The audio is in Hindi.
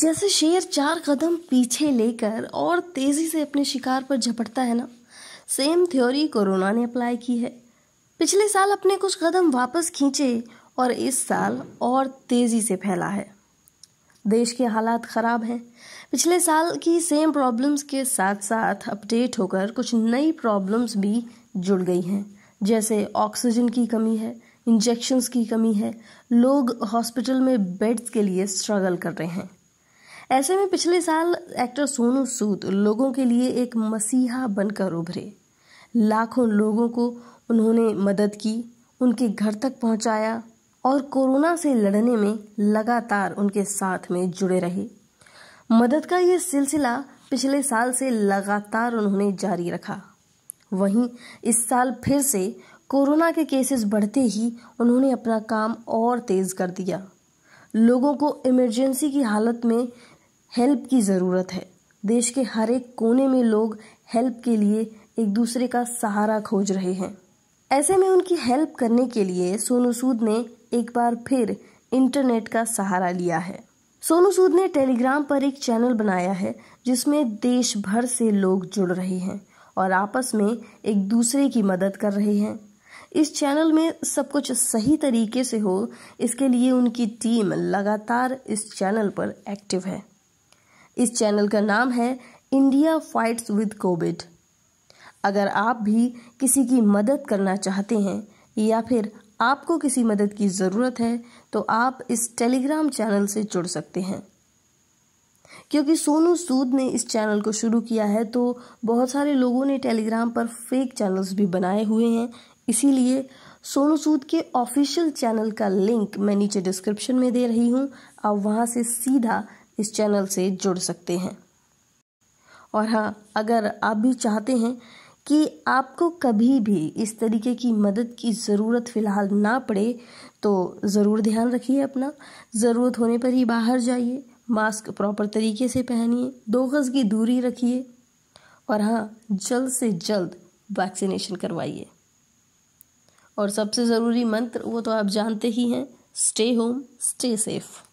जैसे शेर चार कदम पीछे लेकर और तेज़ी से अपने शिकार पर झपटता है ना सेम थ्योरी कोरोना ने अप्लाई की है पिछले साल अपने कुछ कदम वापस खींचे और इस साल और तेज़ी से फैला है देश के हालात ख़राब हैं पिछले साल की सेम प्रॉब्लम्स के साथ साथ अपडेट होकर कुछ नई प्रॉब्लम्स भी जुड़ गई हैं जैसे ऑक्सीजन की कमी है इंजेक्शन्स की कमी है लोग हॉस्पिटल में बेड्स के लिए स्ट्रगल कर रहे हैं ऐसे में पिछले साल एक्टर सोनू सूद लोगों के लिए एक मसीहा बनकर उभरे लाखों लोगों को उन्होंने मदद की उनके घर तक पहुंचाया और कोरोना से लड़ने में लगातार उनके साथ में जुड़े रहे मदद का ये सिलसिला पिछले साल से लगातार उन्होंने जारी रखा वहीं इस साल फिर से कोरोना के केसेस बढ़ते ही उन्होंने अपना काम और तेज़ कर दिया लोगों को इमरजेंसी की हालत में हेल्प की ज़रूरत है देश के हर एक कोने में लोग हेल्प के लिए एक दूसरे का सहारा खोज रहे हैं ऐसे में उनकी हेल्प करने के लिए सोनू सूद ने एक बार फिर इंटरनेट का सहारा लिया है सोनू सूद ने टेलीग्राम पर एक चैनल बनाया है जिसमें देश भर से लोग जुड़ रहे हैं और आपस में एक दूसरे की मदद कर रहे हैं इस चैनल में सब कुछ सही तरीके से हो इसके लिए उनकी टीम लगातार इस चैनल पर एक्टिव है इस चैनल का नाम है इंडिया फाइट्स विद कोविड अगर आप भी किसी की मदद करना चाहते हैं या फिर आपको किसी मदद की ज़रूरत है तो आप इस टेलीग्राम चैनल से जुड़ सकते हैं क्योंकि सोनू सूद ने इस चैनल को शुरू किया है तो बहुत सारे लोगों ने टेलीग्राम पर फेक चैनल्स भी बनाए हुए हैं इसीलिए सोनू सूद के ऑफिशियल चैनल का लिंक मैं नीचे डिस्क्रिप्शन में दे रही हूँ आप वहाँ से सीधा इस चैनल से जुड़ सकते हैं और हाँ अगर आप भी चाहते हैं कि आपको कभी भी इस तरीके की मदद की ज़रूरत फ़िलहाल ना पड़े तो ज़रूर ध्यान रखिए अपना ज़रूरत होने पर ही बाहर जाइए मास्क प्रॉपर तरीके से पहनिए दो गज़ की दूरी रखिए और हाँ जल्द से जल्द वैक्सीनेशन करवाइए और सबसे ज़रूरी मंत्र वो तो आप जानते ही हैं स्टे होम स्टे सेफ़